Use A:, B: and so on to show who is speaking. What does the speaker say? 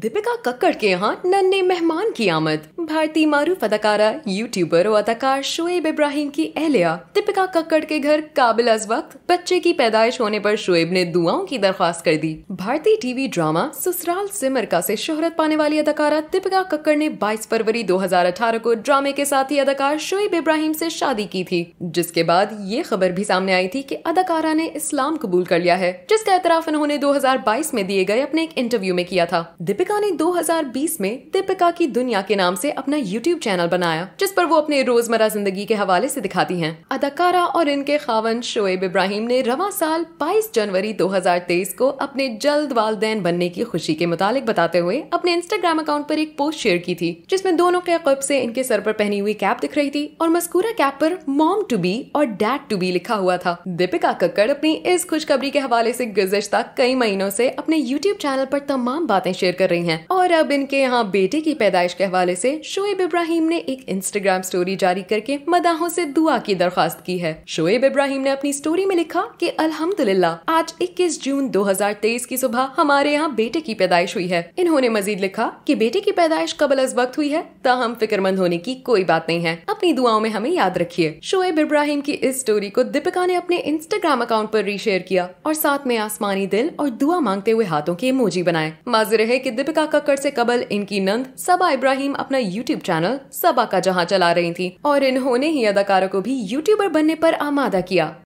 A: दीपिका कक्कड़ के यहाँ नन्हे मेहमान की आमद भारतीय मारूफ अदाकारा यूट्यूबर और अदाकार शोएब इब्राहिम की अहलिया दीपिका कक्कड़ के घर काबिल अज वक्त बच्चे की पैदाइश होने पर शोएब ने दुआओं की दरख्वास्त कर दी भारतीय टीवी ड्रामा ससुराल सिमरका मरका से शोहरत पाने वाली अदाकारा दीपिका कक्कड़ ने 22 फरवरी 2018 को ड्रामे के साथ ही अदाकार शोएब इब्राहिम से शादी की थी जिसके बाद ये खबर भी सामने आई थी की अदाकारा ने इस्लाम कबूल कर लिया है जिसका एतराफ उन्होंने दो में दिए गए अपने एक इंटरव्यू में किया था दीपिका ने दो में दीपिका की दुनिया के नाम से अपना यूट्यूब चैनल बनाया जिस पर वो अपने रोजमर्रा जिंदगी के हवाले से दिखाती हैं अदाकारा और इनके खावन शोएब इब्राहिम ने रवा साल 22 जनवरी 2023 को अपने जल्द वाले बनने की खुशी के मुतालिक बताते हुए अपने इंस्टाग्राम अकाउंट पर एक पोस्ट शेयर की थी जिसमें दोनों के कब से इनके सर पर पहनी हुई कैप दिख रही थी और मस्कूरा कैप पर मॉम टू बी और डैड टू बी लिखा हुआ था दीपिका कक्कड़ अपनी इस खुशखबरी के हवाले से गुजश्ता कई महीनों से अपने यूट्यूब चैनल पर तमाम बातें शेयर कर रही हैं और अब इनके यहाँ बेटे की पैदाइश के हवाले से शोएब इब्राहिम ने एक इंस्टाग्राम स्टोरी जारी करके मदाहों से दुआ की दरखास्त की है शोएब इब्राहिम ने अपनी स्टोरी में लिखा कि अल्हम्दुलिल्लाह आज 21 जून 2023 की सुबह हमारे यहाँ बेटे की पैदाइश हुई है इन्होंने मजीद लिखा की बेटे की पैदाइश कबल अज वक्त हुई है ताहम फिक्रमंद होने की कोई बात नहीं है अब अपनी दुआओं में हमें याद रखिए शोएब इब्राहिम की इस स्टोरी को दीपिका ने अपने इंस्टाग्राम अकाउंट पर रीशेयर किया और साथ में आसमानी दिल और दुआ मांगते हुए हाथों के इमोजी बनाए माजिर रहे की दीपिका कक्कर ऐसी कबल इनकी नंद सबा इब्राहिम अपना यूट्यूब चैनल सबा का जहाँ चला रही थी और इन्होंने ही अदाकारों को भी यूट्यूबर बनने आरोप आमादा किया